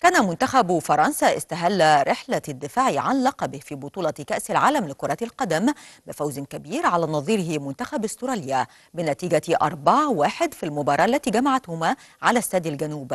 كان منتخب فرنسا استهل رحلة الدفاع عن لقبه في بطولة كأس العالم لكرة القدم بفوز كبير على نظيره منتخب استراليا بنتيجة 4-1 في المباراة التي جمعتهما على استاد الجنوب